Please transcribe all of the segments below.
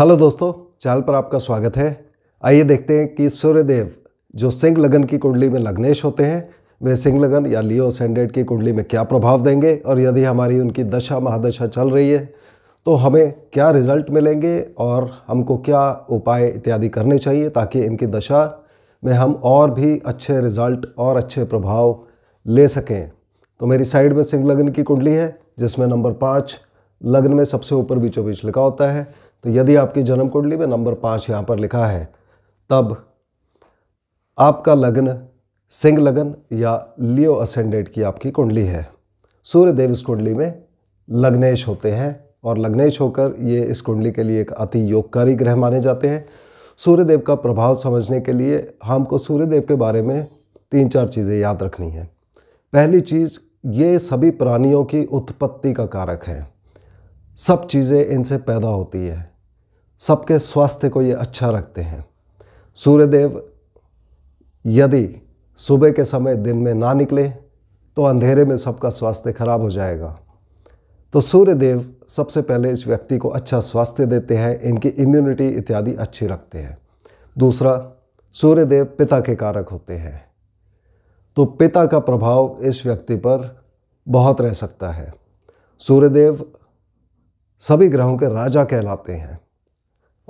hello दोस्तों channel पर आपका स्वागत है आइए देखते हैं कि सूर्यदेव जो सिंह लगन की कुंडली में लग्नेश होते हैं वे सिंह लगन या लियो सेंडेड की कुंडली में क्या प्रभाव देंगे और यदि हमारी उनकी दशा महादशा चल रही है तो हमें क्या रिजल्ट मिलेंगे और हमको क्या उपाय इत्यादि करने चाहिए ताकि इनकी दशा में हम और भी अच्छे रिजल्ट और अच्छे प्रभाव ले सकें तो मेरी साइड में सिंह लगन की कुंडली है जिसमें नंबर पाँच लग्न में सबसे ऊपर बीचों बीच लिखा होता है तो यदि आपकी जन्म कुंडली में नंबर पाँच यहाँ पर लिखा है तब आपका लग्न सिंह लगन या लियो असेंडेंट की आपकी कुंडली है सूर्य देव इस कुंडली में लग्नेश होते हैं और लग्नेश होकर ये इस कुंडली के लिए एक अति योगकारी ग्रह माने जाते हैं सूर्यदेव का प्रभाव समझने के लिए हमको सूर्यदेव के बारे में तीन चार चीज़ें याद रखनी है पहली चीज़ ये सभी प्राणियों की उत्पत्ति का कारक है सब चीज़ें इनसे पैदा होती है सबके स्वास्थ्य को ये अच्छा रखते हैं सूर्यदेव यदि सुबह के समय दिन में ना निकले तो अंधेरे में सबका स्वास्थ्य खराब हो जाएगा तो सूर्यदेव सबसे पहले इस व्यक्ति को अच्छा स्वास्थ्य देते हैं इनकी इम्यूनिटी इत्यादि अच्छी रखते हैं दूसरा सूर्यदेव पिता के कारक होते हैं तो पिता का प्रभाव इस व्यक्ति पर बहुत रह सकता है सूर्यदेव सभी ग्रहों के राजा कहलाते हैं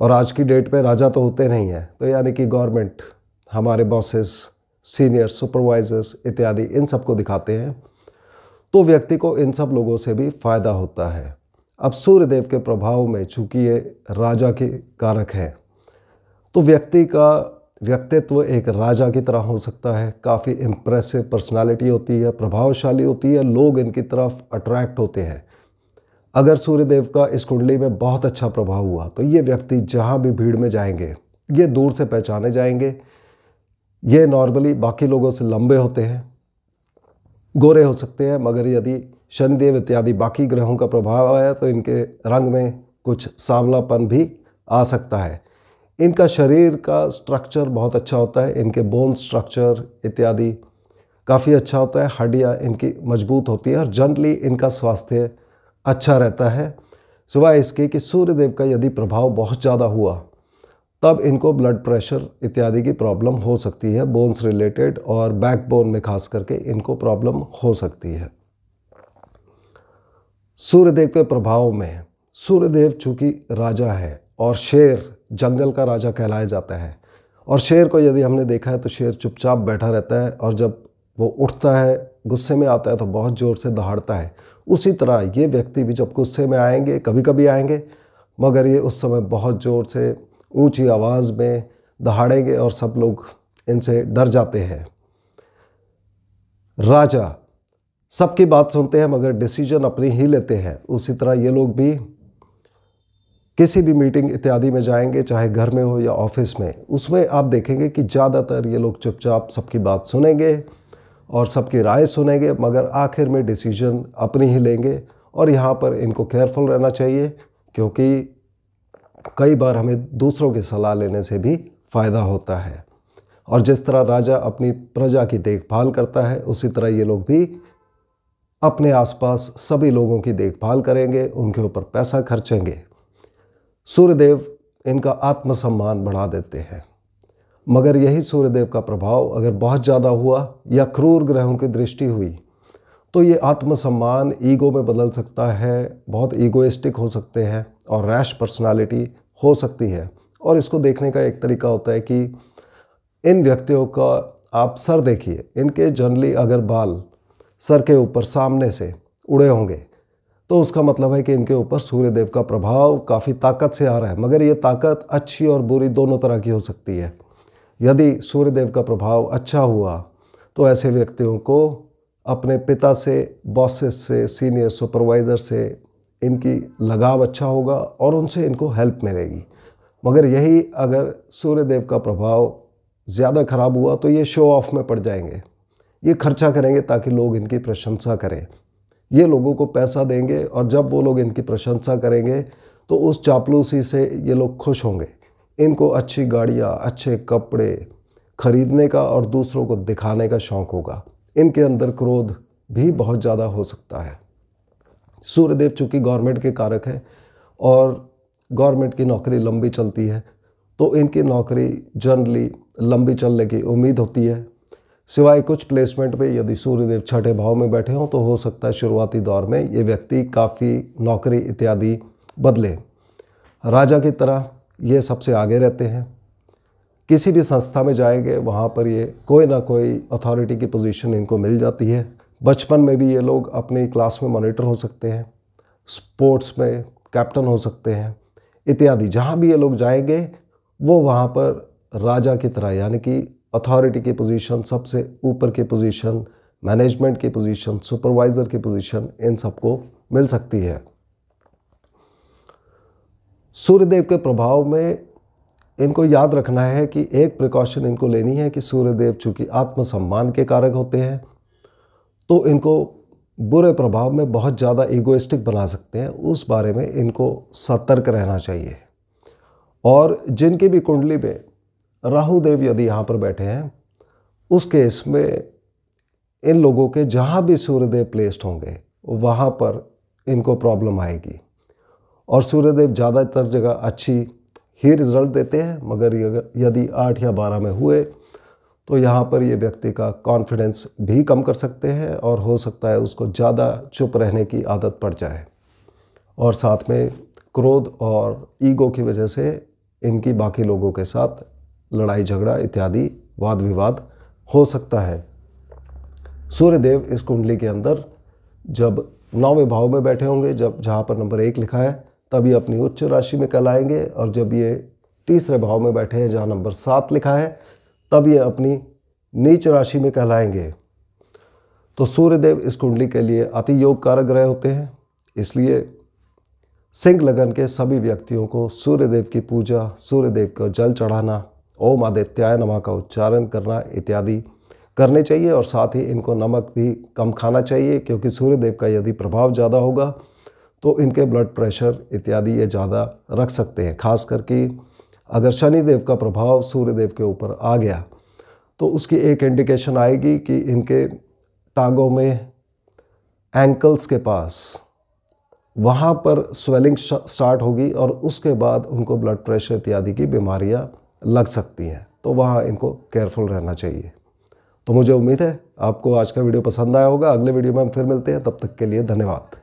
और आज की डेट में राजा तो होते नहीं हैं तो यानी कि गवर्नमेंट हमारे बॉसेस सीनियर सुपरवाइज़र्स इत्यादि इन सबको दिखाते हैं तो व्यक्ति को इन सब लोगों से भी फ़ायदा होता है अब सूर्यदेव के प्रभाव में चूँकि ये राजा के कारक हैं तो व्यक्ति का व्यक्तित्व एक राजा की तरह हो सकता है काफ़ी इम्प्रेसिव पर्सनालिटी होती है प्रभावशाली होती है लोग इनकी तरफ अट्रैक्ट होते हैं अगर सूर्यदेव का इस कुंडली में बहुत अच्छा प्रभाव हुआ तो ये व्यक्ति जहाँ भी भीड़ में जाएंगे ये दूर से पहचाने जाएंगे ये नॉर्मली बाकी लोगों से लंबे होते हैं गोरे हो सकते हैं मगर यदि शनिदेव इत्यादि बाकी ग्रहों का प्रभाव आया तो इनके रंग में कुछ सांवलापन भी आ सकता है इनका शरीर का स्ट्रक्चर बहुत अच्छा होता है इनके बोन स्ट्रक्चर इत्यादि काफ़ी अच्छा होता है हड्डियाँ इनकी मजबूत होती है और जनरली इनका स्वास्थ्य अच्छा रहता है सिवाय इसके कि सूर्यदेव का यदि प्रभाव बहुत ज़्यादा हुआ तब इनको ब्लड प्रेशर इत्यादि की प्रॉब्लम हो सकती है बोन्स रिलेटेड और बैक बोन में खास करके इनको प्रॉब्लम हो सकती है सूर्यदेव के प्रभाव में सूर्यदेव चूँकि राजा है और शेर जंगल का राजा कहलाया जाता है और शेर को यदि हमने देखा है तो शेर चुपचाप बैठा रहता है और जब वो उठता है गुस्से में आता है तो बहुत ज़ोर से दहाड़ता है उसी तरह ये व्यक्ति भी जब गुस्से में आएंगे कभी कभी आएंगे मगर ये उस समय बहुत ज़ोर से ऊंची आवाज़ में दहाड़ेंगे और सब लोग इनसे डर जाते हैं राजा सबकी बात सुनते हैं मगर डिसीजन अपनी ही लेते हैं उसी तरह ये लोग भी किसी भी मीटिंग इत्यादि में जाएंगे चाहे घर में हो या ऑफिस में उसमें आप देखेंगे कि ज़्यादातर ये लोग चुपचाप सबकी बात सुनेंगे और सबकी राय सुनेंगे मगर आखिर में डिसीजन अपनी ही लेंगे और यहाँ पर इनको केयरफुल रहना चाहिए क्योंकि कई बार हमें दूसरों की सलाह लेने से भी फ़ायदा होता है और जिस तरह राजा अपनी प्रजा की देखभाल करता है उसी तरह ये लोग भी अपने आसपास सभी लोगों की देखभाल करेंगे उनके ऊपर पैसा खर्चेंगे सूर्यदेव इनका आत्मसम्मान बढ़ा देते हैं मगर यही सूर्यदेव का प्रभाव अगर बहुत ज़्यादा हुआ या क्रूर ग्रहों की दृष्टि हुई तो ये आत्मसम्मान ईगो में बदल सकता है बहुत ईगोइस्टिक हो सकते हैं और रैश पर्सनालिटी हो सकती है और इसको देखने का एक तरीका होता है कि इन व्यक्तियों का आप सर देखिए इनके जनरली अगर बाल सर के ऊपर सामने से उड़े होंगे तो उसका मतलब है कि इनके ऊपर सूर्यदेव का प्रभाव काफ़ी ताकत से आ रहा है मगर ये ताकत अच्छी और बुरी दोनों तरह की हो सकती है यदि सूर्यदेव का प्रभाव अच्छा हुआ तो ऐसे व्यक्तियों को अपने पिता से बॉसेस से सीनियर सुपरवाइज़र से इनकी लगाव अच्छा होगा और उनसे इनको हेल्प मिलेगी मगर यही अगर सूर्यदेव का प्रभाव ज़्यादा खराब हुआ तो ये शो ऑफ में पड़ जाएंगे ये खर्चा करेंगे ताकि लोग इनकी प्रशंसा करें ये लोगों को पैसा देंगे और जब वो लोग इनकी प्रशंसा करेंगे तो उस चापलूसी से ये लोग खुश होंगे इनको अच्छी गाड़ियाँ अच्छे कपड़े खरीदने का और दूसरों को दिखाने का शौक़ होगा इनके अंदर क्रोध भी बहुत ज़्यादा हो सकता है सूर्यदेव चूँकि गवर्नमेंट के कारक हैं और गवर्नमेंट की नौकरी लंबी चलती है तो इनकी नौकरी जनरली लंबी चलने की उम्मीद होती है सिवाय कुछ प्लेसमेंट पे यदि सूर्यदेव छठे भाव में बैठे हों तो हो सकता है शुरुआती दौर में ये व्यक्ति काफ़ी नौकरी इत्यादि बदले राजा की तरह ये सबसे आगे रहते हैं किसी भी संस्था में जाएंगे वहाँ पर ये कोई ना कोई अथॉरिटी की पोजीशन इनको मिल जाती है बचपन में भी ये लोग अपनी क्लास में मॉनिटर हो सकते हैं स्पोर्ट्स में कैप्टन हो सकते हैं इत्यादि जहाँ भी ये लोग जाएंगे वो वहाँ पर राजा की तरह यानी कि अथॉरिटी की पोजीशन सबसे ऊपर की पोजीशन मैनेजमेंट की पोजीशन सुपरवाइज़र की पोजीशन इन सबको मिल सकती है सूर्यदेव के प्रभाव में इनको याद रखना है कि एक प्रिकॉशन इनको लेनी है कि सूर्यदेव चूँकि आत्मसम्मान के कारक होते हैं तो इनको बुरे प्रभाव में बहुत ज़्यादा ईगोइस्टिक बना सकते हैं उस बारे में इनको सतर्क रहना चाहिए और जिनकी भी कुंडली में राहुदेव यदि यहाँ पर बैठे हैं उस केस में इन लोगों के जहाँ भी सूर्यदेव प्लेस्ड होंगे वहाँ पर इनको प्रॉब्लम आएगी और सूर्यदेव ज़्यादातर जगह अच्छी ही रिजल्ट देते हैं मगर यदि आठ या बारह में हुए तो यहाँ पर ये व्यक्ति का कॉन्फिडेंस भी कम कर सकते हैं और हो सकता है उसको ज़्यादा चुप रहने की आदत पड़ जाए और साथ में क्रोध और ईगो की वजह से इनकी बाकी लोगों के साथ लड़ाई झगड़ा इत्यादि वाद विवाद हो सकता है सूर्यदेव इस कुंडली के अंदर जब नौवें भाव में बैठे होंगे जब जहाँ पर नंबर एक लिखा है तब ये अपनी उच्च राशि में कल आएंगे और जब ये तीसरे भाव में बैठे हैं जहाँ नंबर सात लिखा है तब ये अपनी नीच राशि में कहलाएंगे तो सूर्यदेव इस कुंडली के लिए अति योग कारक ग्रह होते हैं इसलिए सिंह लगन के सभी व्यक्तियों को सूर्यदेव की पूजा सूर्यदेव को जल चढ़ाना ओम आदित्याय नमा का उच्चारण करना इत्यादि करने चाहिए और साथ ही इनको नमक भी कम खाना चाहिए क्योंकि सूर्यदेव का यदि प्रभाव ज़्यादा होगा तो इनके ब्लड प्रेशर इत्यादि ये ज़्यादा रख सकते हैं खास करके अगर शनिदेव का प्रभाव सूर्यदेव के ऊपर आ गया तो उसकी एक इंडिकेशन आएगी कि इनके टांगों में एंकल्स के पास वहाँ पर स्वेलिंग स्टार्ट होगी और उसके बाद उनको ब्लड प्रेशर इत्यादि की बीमारियाँ लग सकती हैं तो वहाँ इनको केयरफुल रहना चाहिए तो मुझे उम्मीद है आपको आज का वीडियो पसंद आया होगा अगले वीडियो में हम फिर मिलते हैं तब तक के लिए धन्यवाद